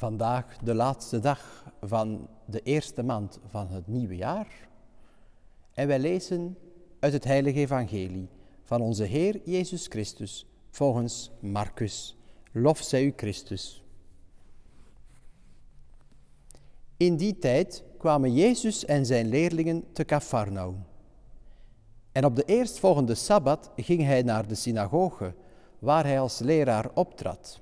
vandaag de laatste dag van de eerste maand van het nieuwe jaar. En wij lezen uit het Heilige Evangelie van onze Heer Jezus Christus volgens Marcus. Lof zij u Christus. In die tijd kwamen Jezus en zijn leerlingen te Cafarnaum. En op de eerstvolgende sabbat ging hij naar de synagoge, waar hij als leraar optrad.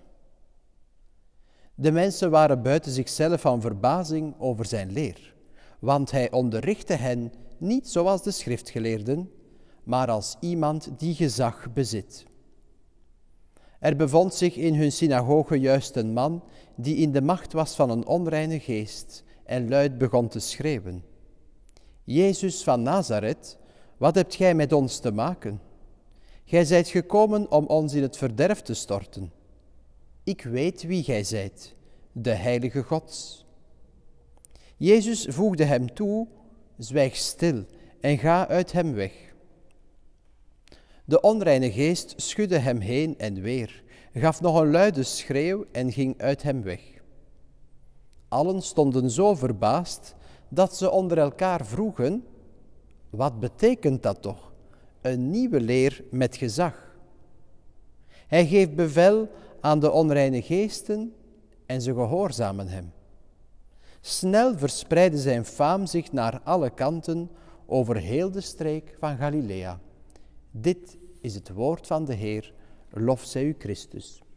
De mensen waren buiten zichzelf van verbazing over zijn leer, want hij onderrichtte hen niet zoals de schriftgeleerden, maar als iemand die gezag bezit. Er bevond zich in hun synagoge juist een man die in de macht was van een onreine geest en luid begon te schreeuwen. Jezus van Nazareth, wat hebt gij met ons te maken? Gij zijt gekomen om ons in het verderf te storten. Ik weet wie gij zijt, de heilige Gods. Jezus voegde hem toe, zwijg stil en ga uit hem weg. De onreine geest schudde hem heen en weer, gaf nog een luide schreeuw en ging uit hem weg. Allen stonden zo verbaasd dat ze onder elkaar vroegen, wat betekent dat toch? Een nieuwe leer met gezag. Hij geeft bevel aan de onreine geesten en ze gehoorzamen hem. Snel verspreidde zijn faam zich naar alle kanten over heel de streek van Galilea. Dit is het woord van de Heer, lof zij u Christus.